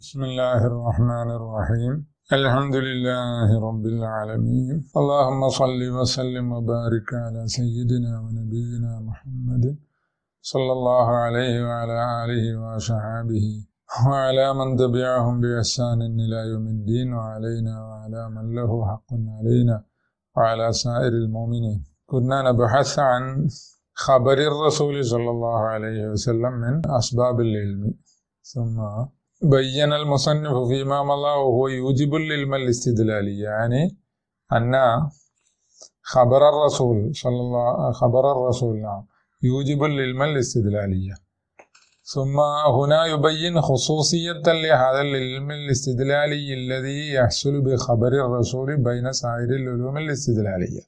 بسم الله الرحمن الرحيم الحمد لله رب العالمين اللهم صل وسلم وبارك على سيدنا ونبينا محمد صلى الله عليه وعلى آله وصحابه وعلى من تبعهم بإحسان إلى يوم الدين وعلينا وعلى من له حق علينا وعلى سائر المؤمنين كنا نبحث عن خبر الرسول صلى الله عليه وسلم من أسباب العلم ثم بين المصنف فيما مضى وهو يوجب للعلم الاستدلالي يعني أن خبر الرسول صلى الله خبر الرسول نعم يوجب للعلم الاستدلالية ثم هنا يبين خصوصية لهذا العلم الاستدلالي الذي يحصل بخبر الرسول بين سائر العلوم الاستدلالية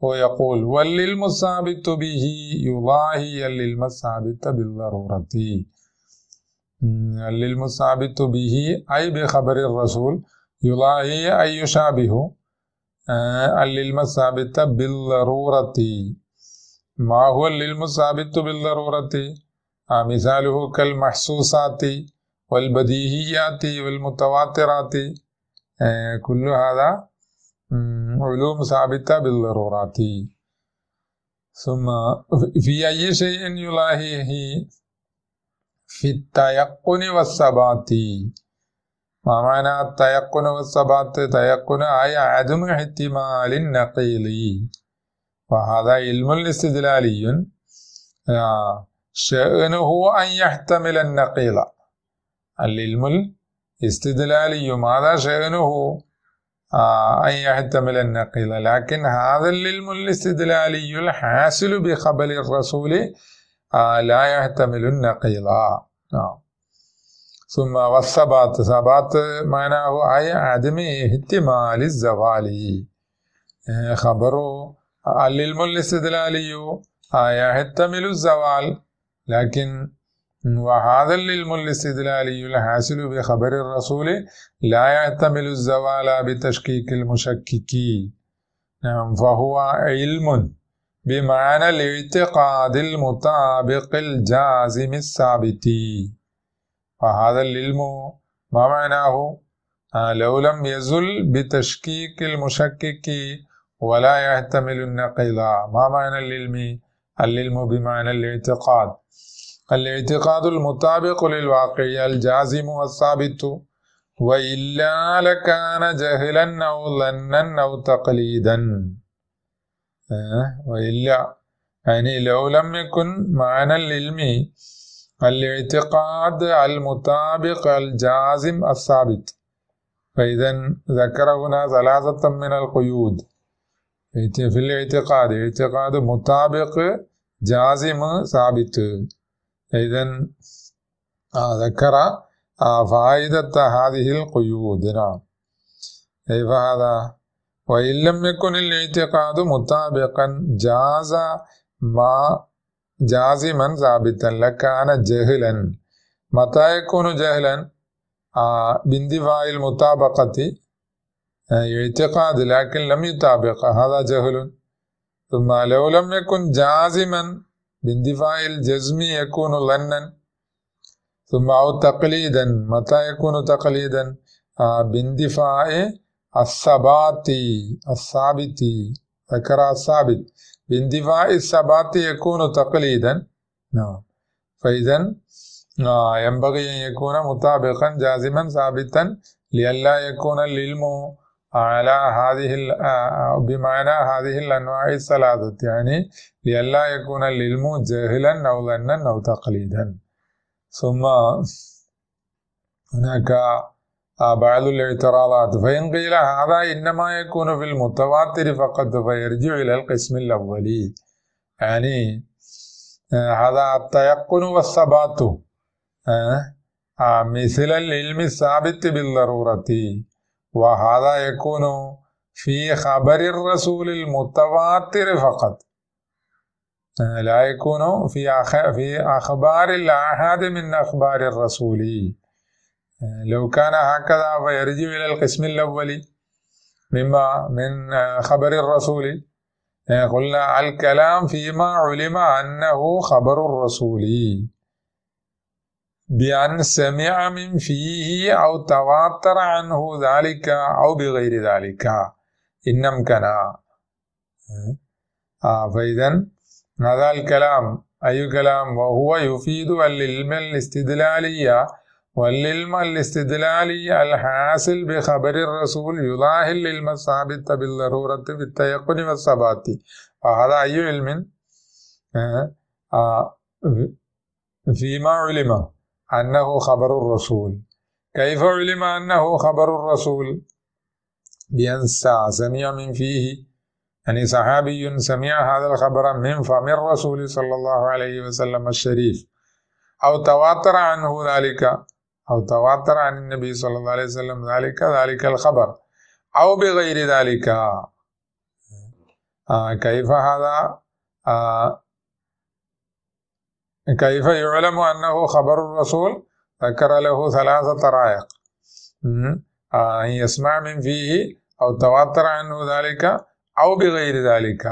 ويقول والعلم الثابت به يضاهي العلم الثابت بالضرورة للمستعبد به أي بخبر الرسول يلاهي أي يشابه آه، للمستعبد بالضرورة ما هو للمستعبد بالضرورة آه، مثاله كالمحسوسات والبديهيات والمتواترات آه، كل هذا علوم ثابتة بالضرورات ثم في أي شيء يلاهيه في التيقن والثبات ما معنى التيقن والثبات تيقن أي عدم احتمال النقيل وهذا علم استدلالي شأنه أن يحتمل النقيل العلم الاستدلالي ماذا شأنه أن يحتمل النقيل لكن هذا العلم الاستدلالي الحاصل بخبر الرسول لا يحتمل النقيل نعم ثم والثبات ثبات معناه أي عدم احتمال الزوال آه، خبر العلم الاستدلالي أي آه، يحتمل الزوال لكن وهذا العلم الاستدلالي الحاصل بخبر الرسول لا يحتمل الزوال بتشكيك المشككي نعم فهو علم بمعنى الاعتقاد المطابق الجازم الثابت فهذا العلم ما معناه آه، لو لم يزل بتشكيك المشكك ولا يحتمل النقيض ما معنى العلم العلم بمعنى الاعتقاد الاعتقاد المطابق للواقع الجازم والثابت وإلا لكان جهلا أو ظنا أو تقليدا وإلا يعني لو لم يكن معنى العلم الاعتقاد المطابق الجازم الثابت فإذا ذكر هنا ثلاثة من القيود في الاعتقاد اعتقاد مطابق جازم ثابت إذا آه، ذكر آه، فائدة هذه القيود نعم كيف هذا؟ وإن لم يكن الاعتقاد مطابقا جاز ما جازما ثابتا لكان جهلا متى يكون جهلا آه المطابقة آه، اعتقاد لكن لم يطابق هذا جهل ثم لو لم يكن جازما باندفاع الجزم يكون ظنا ثم أو تقليدا متى يكون تقليدا آه باندفاع الثبات الصابتي ذكر الثابت باندفاع الثبات يكون تقليدا نعم فإذا آه، ينبغي أن يكون مطابقا جازما ثابتا لئلا يكون العلم على هذه آه، آه، بمعنى هذه الأنواع الثلاثة يعني لئلا يكون العلم جاهلا أو ظنا أو تقليدا ثم هناك بعض الاعتراضات فإن قيل هذا إنما يكون في المتواتر فقط فيرجع إلى القسم الأولي يعني آه، هذا التيقن والثبات آه، آه، مثل العلم الثابت بالضرورة وهذا يكون في خبر الرسول المتواتر فقط لا يكون في في أخبار الآحاد من أخبار الرسول لو كان هكذا فيرجع إلى القسم الأول مما من خبر الرسول قلنا الكلام فيما علم أنه خبر الرسول بأن سمع من فيه أو تواتر عنه ذلك أو بغير ذلك إن أمكن آه، فإذا هذا الكلام أي كلام وهو يفيد العلم الاستدلالية وللم الاستدلالي الحاصل بخبر الرسول يضاهي للم الثابت بالضرورة بالتيقن والثبات فهذا أي علم فيما علم أنه خبر الرسول كيف علم أنه خبر الرسول بأن سمع من فيه يعني صحابي سمع هذا الخبر من فم الرسول صلى الله عليه وسلم الشريف أو تواتر عنه ذلك أو تواتر عن النبي صلى الله عليه وسلم ذلك ذلك الخبر أو بغير ذلك آه كيف هذا آه كيف يعلم أنه خبر الرسول ذكر له ثلاثة طرائق آه أن يسمع من فيه أو تواتر عنه ذلك أو بغير ذلك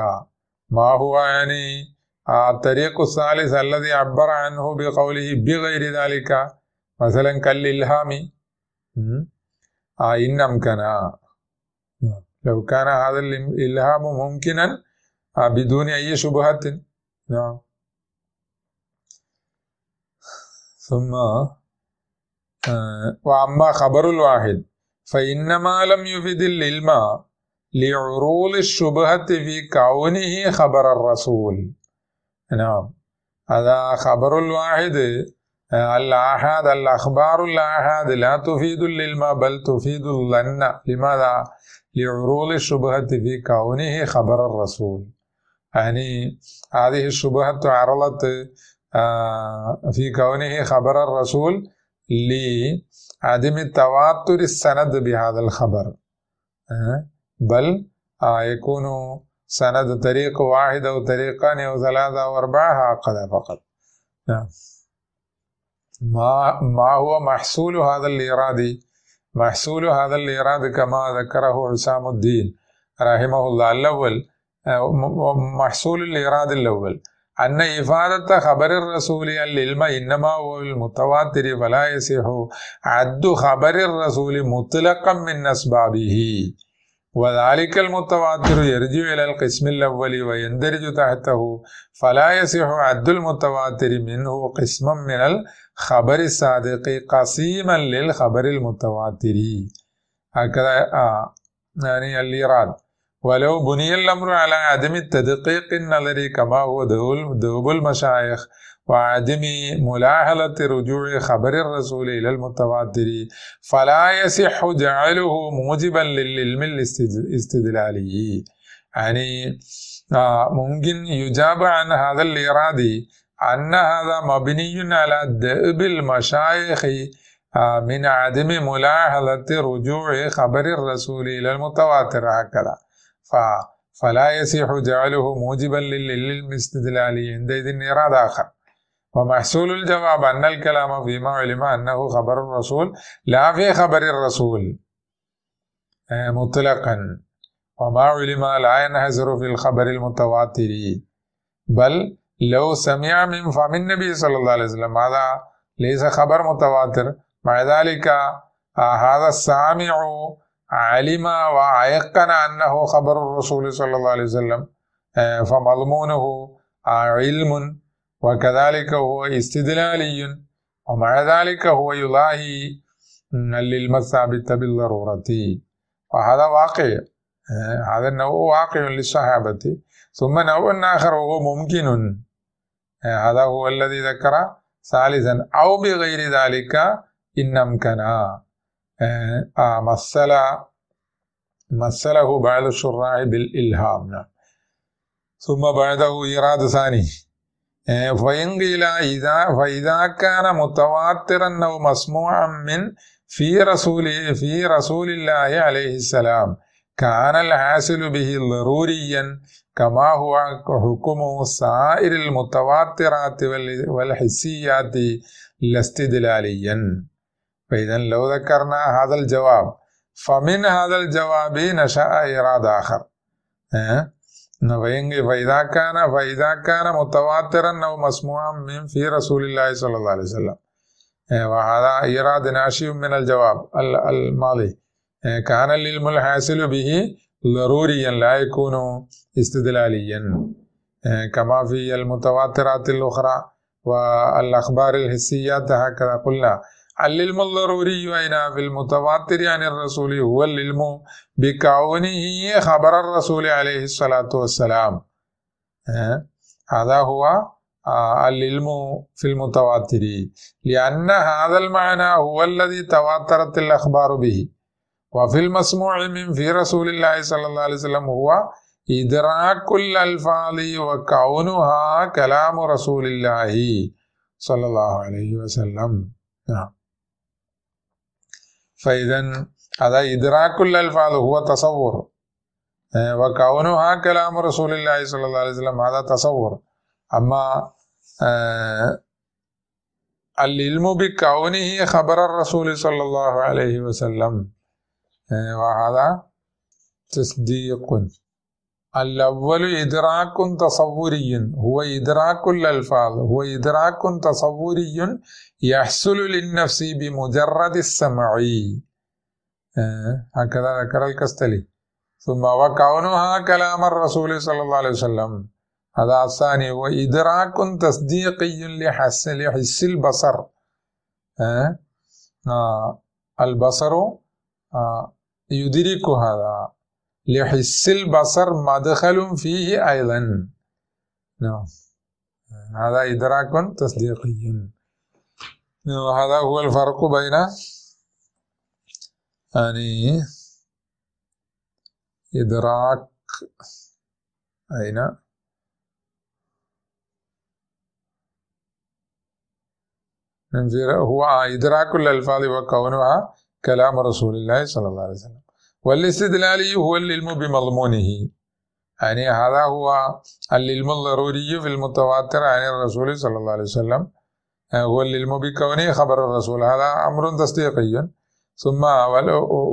ما هو يعني آه، الطريق الثالث الذي عبر عنه بقوله بغير ذلك مثلا كالإلهام آه، إن أمكنا آه. لو كان هذا الإلهام ممكنا آه، بدون أي شبهة نعم ثم وأما خبر الواحد فإنما لم يفد العلم لعرول الشبهة في كونه خبر الرسول نعم هذا خبر الواحد الآحاد الأخبار الآحاد لا تفيد العلم بل تفيد الظن لماذا؟ لعروض الشبهة في كونه خبر الرسول يعني هذه الشبهة عرضت آه، في كونه خبر الرسول لعدم التواتر السند بهذا الخبر آه، بل آه، يكون سند طريق واحد أو طريقان أو ثلاثة أو أربعة هكذا فقط نعم മാഹുവ മഹ്സൂലു ഹാദൽ ഇറാദി മഹ്സൂലു ഹാദൽ ഇറാദ് കമാ ദക്കറഹു ഹുസാമുദ്ദീൻ റഹിമഹുല്ല അല്ലവൽ മഹ്സൂലുൽ ഇറാദിൽ അവൽ അന്ന ഇഫാദത്ത ഖബറിർ റസൂലി അൽ ഇൽമ ഇന്നമാ വൽ മുത്തവാത്തിരി ഫലാ യസിഹു അദ്ദു ഖബറിർ റസൂലി മുത്ലഖം മിൻ അസ്ബാബിഹി وذلك المتواتر يرجع إلى القسم الأول ويندرج تحته فلا يصح عد المتواتر منه قسما من الخبر الصادق قسيما للخبر المتواتر هكذا آه، يعني يعني الإيراد ولو بني الأمر على عدم التدقيق النظري كما هو ذوب المشايخ وعدم ملاهلة رجوع خبر الرسول إلى المتواتر فلا يصح جعله موجبا للعلم الاستدلالي يعني آه، ممكن يجاب عن هذا الإراد أن هذا مبني على دأب المشايخ آه، من عدم ملاحظة رجوع خبر الرسول إلى المتواتر هكذا فلا يصح جعله موجبا للعلم الاستدلالي عندئذ إراد آخر ومحصول الجواب أن الكلام فيما علم أنه خبر الرسول لا في خبر الرسول آه، مطلقا وما علم لا ينحصر في الخبر المتواتر بل لو سمع من فم النبي صلى الله عليه وسلم هذا ليس خبر متواتر مع ذلك آه، هذا السامع علم وأيقن أنه خبر الرسول صلى الله عليه وسلم آه، فمضمونه علم وكذلك هو استدلالي ومع ذلك هو يلاهي للمثابت بالضرورة وهذا واقع هذا النوع واقع للصحابة ثم نوع آخر وهو ممكن هذا هو الذي ذكر ثالثا أو بغير ذلك إن أمكن آه، آه، مثل مثله بعض الشراح بالإلهام ثم بعده إرادة ثانية فإن إذا فإذا كان متواترا أو مسموعا من في رسول في رسول الله عليه السلام كان الحاصل به ضروريا كما هو حكم سائر المتواترات والحسيات لاستدلاليا فإذا لو ذكرنا هذا الجواب فمن هذا الجواب نشأ إراد آخر أه؟ فإذا كان فإذا كان متواترا أو مسموعا من في رسول الله صلى الله عليه وسلم إيه، وهذا إيراد ناشئ من الجواب الماضي إيه، كان العلم الحاصل به ضروريا لا يكون استدلاليا إيه، كما في المتواترات الأخرى والأخبار الحسية هكذا قلنا العلم الضروري أين في المتواتر عن الرسول هو العلم بكونه خبر الرسول عليه الصلاة والسلام هذا هو العلم في المتواتر لأن هذا المعنى هو الذي تواترت الأخبار به وفي المسموع من في رسول الله صلى الله عليه وسلم هو إدراك الألفاظ وكونها كلام رسول الله صلى الله عليه وسلم نعم فإذا هذا إدراك الألفاظ هو تصور آه، وكونها كلام رسول الله صلى الله عليه وسلم هذا تصور أما آه، العلم بكونه خبر الرسول صلى الله عليه وسلم آه، وهذا تصديق الأول إدراك تصوري هو إدراك الألفاظ هو إدراك تصوري يحصل للنفس بمجرد السمع آه، هكذا ذكر الكستلي ثم وكونها كلام الرسول صلى الله عليه وسلم هذا الثاني هو إدراك تصديقي لحس لحس البصر آه، آه، البصر يدرك هذا لحس البصر مدخل فيه أيضا نعم هذا إدراك تصديقي نعم، هذا هو الفرق بين يعني إدراك أين هو آه، إدراك الألفاظ وكونها كلام رسول الله صلى الله عليه وسلم والاستدلالي هو العلم بمضمونه يعني هذا هو العلم الضروري في المتواتر عن الرسول صلى الله عليه وسلم آه، هو العلم بكونه خبر الرسول هذا أمر تصديقي ثم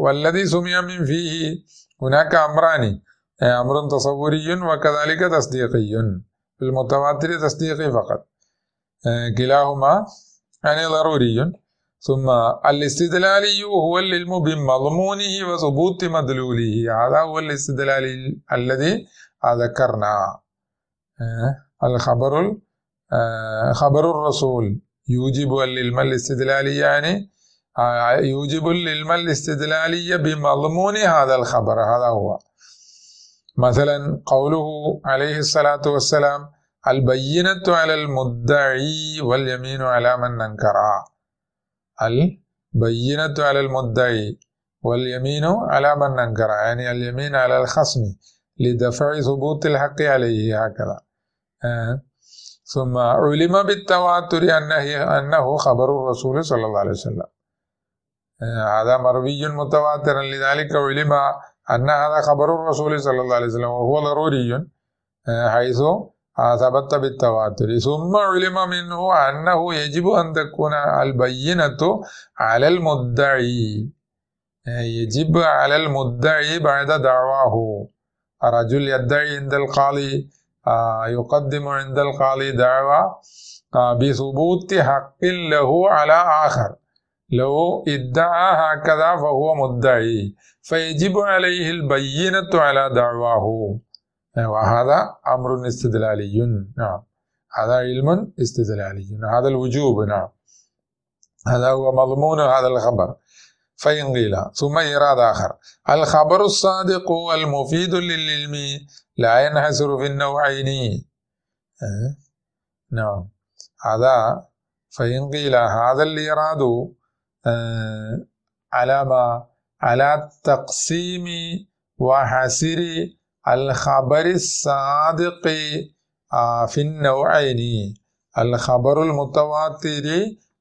والذي سمي من فيه هناك أمران آه، أمر تصوري وكذلك تصديقي في المتواتر تصديقي فقط آه، كلاهما يعني ضروري ثم الاستدلالي هو العلم بمضمونه وثبوت مدلوله هذا هو الاستدلالي الذي ذكرنا آه، الخبر آه، خبر الرسول يوجب العلم الاستدلالي يعني آه، يوجب العلم الاستدلالي بمضمون هذا الخبر هذا هو مثلا قوله عليه الصلاة والسلام البينة على المدعي واليمين على من انكرها البينة على المدعي واليمين على من أنكر يعني اليمين على الخصم لدفع ثبوت الحق عليه هكذا آه. ثم علم بالتواتر أنه, أنه خبر الرسول صلى الله عليه وسلم آه، هذا مروي متواتر لذلك علم أن هذا خبر الرسول صلى الله عليه وسلم وهو ضروري آه، حيث ثبت بالتواتر ثم علم منه أنه يجب أن تكون البينة على المدعي يجب على المدعي بعد دعواه رجل يدعي عند القاضي يقدم عند القاضي دعوة بثبوت حق له على آخر لو ادعى هكذا فهو مدعي فيجب عليه البينة على دعواه نعم. وهذا أمر استدلالي نعم هذا علم استدلالي هذا الوجوب نعم هذا هو مضمون هذا الخبر فإن قيل ثم إيراد آخر الخبر الصادق المفيد للعلم لا ينحسر في النوعين إيه؟ نعم هذا فإن قيل هذا الإيراد آه، على ما على التقسيم وحسر الخبر الصادق في النوعين الخبر المتواتر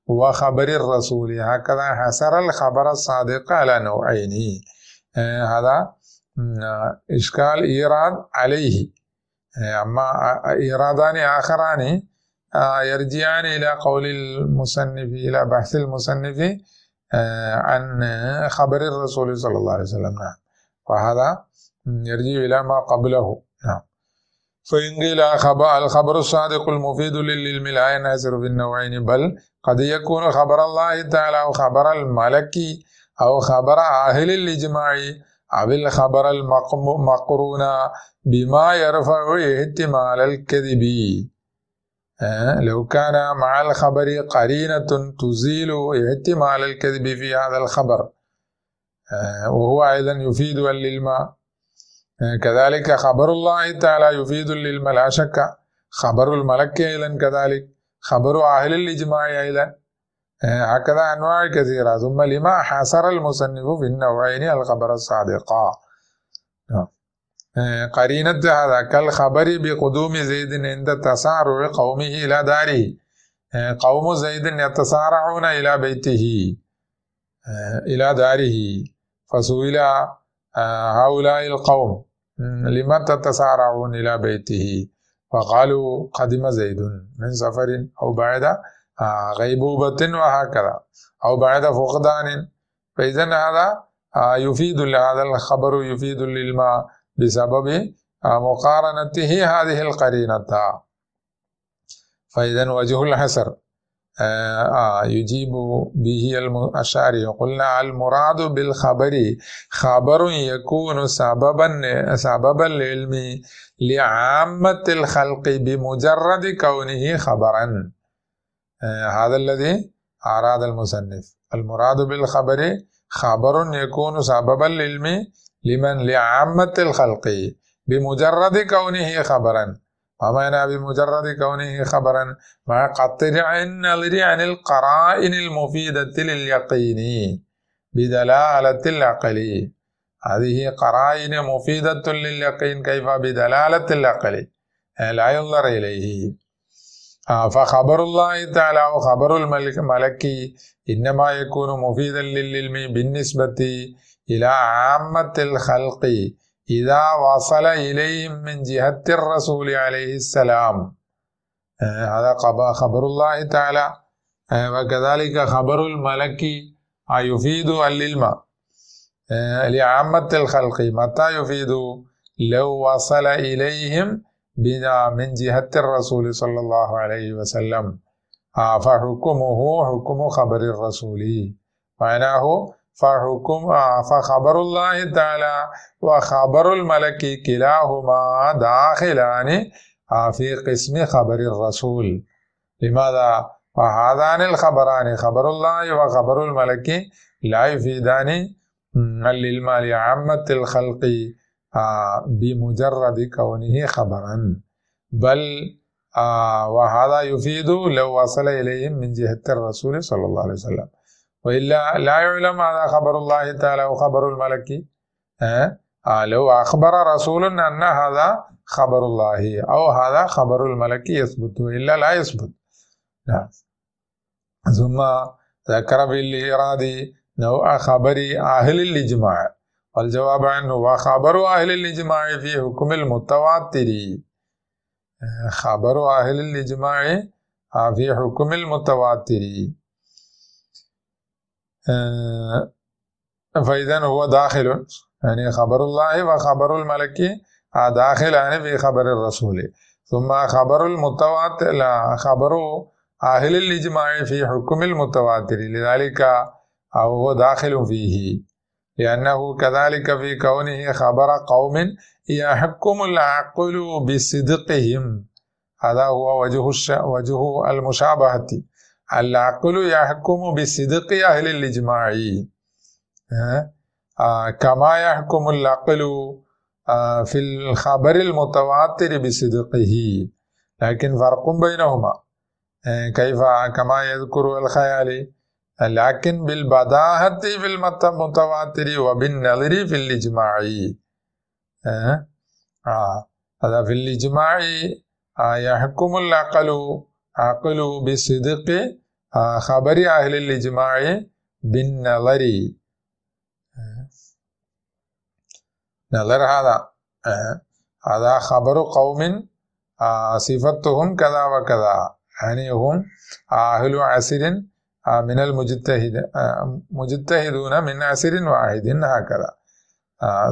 وخبر الرسول هكذا حصر الخبر الصادق على نوعين هذا إشكال إيراد عليه أما إيرادان آخران يرجعان إلى قول المصنف إلى بحث المصنف عن خبر الرسول صلى الله عليه وسلم نعم فهذا يرجع إلى ما قبله نعم فإن قيل الخبر الصادق المفيد للعلم لا ينحصر في النوعين بل قد يكون خبر الله تعالى أو خبر الملك أو خبر أهل الإجماع أو الخبر المقرون بما يرفع احتمال الكذب آه، لو كان مع الخبر قرينة تزيل احتمال الكذب في هذا الخبر آه، وهو أيضا يفيد للماء آه، كذلك خبر الله تعالى يفيد للماء لا شك خبر الملك أيضا كذلك خبر أهل الإجماع أيضا آه، هكذا أنواع كثيرة ثم لما حصر المصنف في النوعين الخبر الصادق قرينة هذا كالخبر بقدوم زيد عند تسارع قومه إلى داره قوم زيد يتسارعون إلى بيته إلى داره فسئل آه، هؤلاء القوم لما تتسارعون إلى بيته فقالوا قدم زيد من سفر أو بعد آه، غيبوبة وهكذا أو بعد فقدان فإذا هذا آه، يفيد لهذا الخبر يفيد للما بسبب مقارنته هذه القرينة فإذا وجه الحسر آه،, آه يجيب به الأشعري قلنا المراد بالخبر خبر يكون سببا سببا للعلم لعامة الخلق بمجرد كونه خبرا آه هذا الذي أراد المصنف المراد بالخبر خبر يكون سببا للعلم لمن لعامة الخلق بمجرد كونه خبرا فبين بمجرد كونه خبرا مع قطع النظر عن القرائن المفيدة لليقين بدلالة العقل هذه قرائن مفيدة لليقين كيف بدلالة العقل لا ينظر إليه فخبر الله تعالى وخبر الملك ملكي إنما يكون مفيدا للعلم بالنسبة إلى عامة الخلق إذا وصل إليهم من جهة الرسول عليه السلام آه، هذا خبر الله تعالى آه، وكذلك خبر الملك آه، يفيد العلم لعامة الخلق متى يفيد لو وصل إليهم بنا من جهة الرسول صلى الله عليه وسلم فحكمه حكم خبر الرسول معناه فحكم آه، فخبر الله تعالى وخبر الملك كلاهما داخلان آه، في قسم خبر الرسول لماذا فهذان الخبران خبر الله وخبر الملك لا يفيدان للمال عامة الخلق آه، بمجرد كونه خبرا بل وهذا يفيد لو وصل إليهم من جهة الرسول صلى الله عليه وسلم وإلا لا يعلم هذا خبر الله تعالى وخبر الملك أه؟ لو أخبر رسول أن هذا خبر الله أو هذا خبر الملك يثبت إلا لا يثبت نعم. ثم ذكر بالإرادة نوع خبر أهل الإجماع والجواب عنه وخبر أهل الإجماع في حكم المتواتر خبر أهل الإجماع في حكم المتواتر آه، فإذا هو داخل يعني خبر الله وخبر الملك يعني في خبر الرسول ثم خبر المتواتر لا خبر أهل الإجماع في حكم المتواتر لذلك آه، هو داخل فيه لأنه كذلك في كونه خبر قوم يحكم العقل بصدقهم هذا هو وجه وجه المشابهة العقل يحكم بصدق أهل الإجماع آه، كما يحكم العقل آه، في الخبر المتواتر بصدقه لكن فرق بينهما آه، كيف كما يذكر الخيال لكن بالبداهة في المتواتر وبالنظر في الإجماع هذا في الإجماع يحكم العقل عقلوا بصدق آه، خبر أهل الإجماع بالنظر نظر هذا آه، هذا خبر قوم آه، صفتهم كذا وكذا يعني هم أهل عسر من المجتهد مجتهدون من عسر واحد هكذا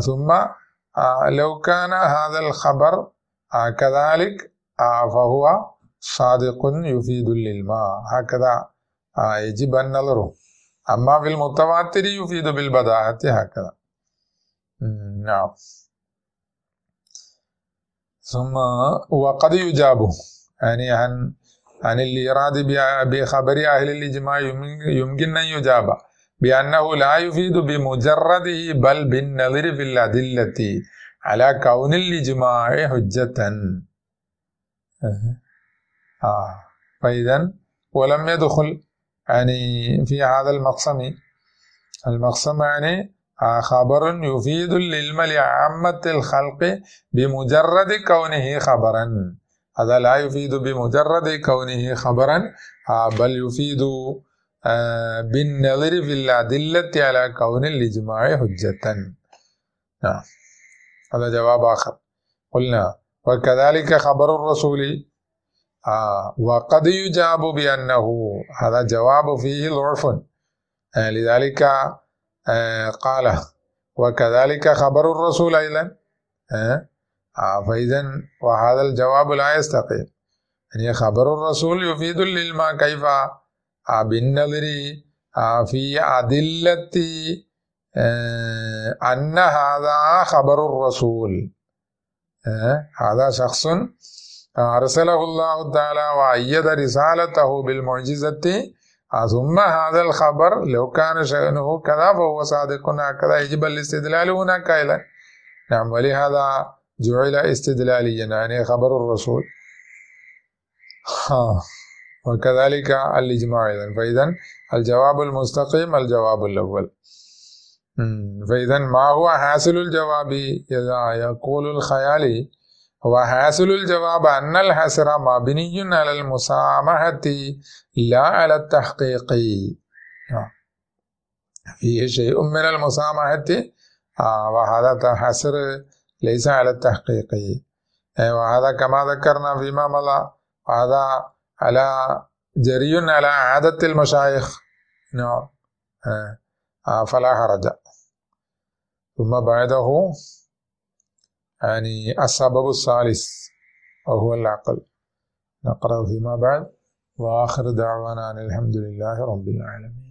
ثم لو كان هذا الخبر كذلك فهو صادق يفيد للماء هكذا آه، يجب أن ننظره أما في المتواتر يفيد بالبداهة هكذا نعم ثم وقد يجاب يعني عن عن الإرادة بخبر أهل الإجماع يمكن أن يجاب بأنه لا يفيد بمجرده بل بالنظر في الأدلة على كون الإجماع حجة آه فإذا ولم يدخل يعني في هذا المقسم المقسم يعني آه خبر يفيد العلم لعامة الخلق بمجرد كونه خبرا هذا لا يفيد بمجرد كونه خبرا آه بل يفيد آه بالنظر في الأدلة على كون الإجماع حجة نعم هذا جواب آخر قلنا وكذلك خبر الرسول وقد يجاب بأنه هذا جواب فيه ضعف لذلك قال وكذلك خبر الرسول أيضا فإذا وهذا الجواب لا يستقيم يعني خبر الرسول يفيد للما كيف بالنظر في أدلة أن هذا خبر الرسول هذا شخص أرسله الله تعالى وأيد رسالته بالمعجزة ثم هذا الخبر لو كان شأنه كذا فهو صادق هكذا يجب الاستدلال هنا أيضا نعم ولهذا جعل استدلاليا يعني خبر الرسول ها آه. وكذلك الإجماع أيضا فإذا الجواب المستقيم الجواب الأول فإذا ما هو حاصل الجواب إذا يقول الخيالي وحاصل الجواب أن الحسر مبني على المسامحة لا على التحقيق فيه شيء من المسامحة آه، وهذا الحسر ليس على التحقيق وهذا كما ذكرنا فيما مضى وهذا على جري على عادة المشايخ نعم. آه، آه، فلا حرج ثم بعده يعني السبب الثالث وهو العقل نقرأ فيما بعد وآخر دعوانا أن الحمد لله رب العالمين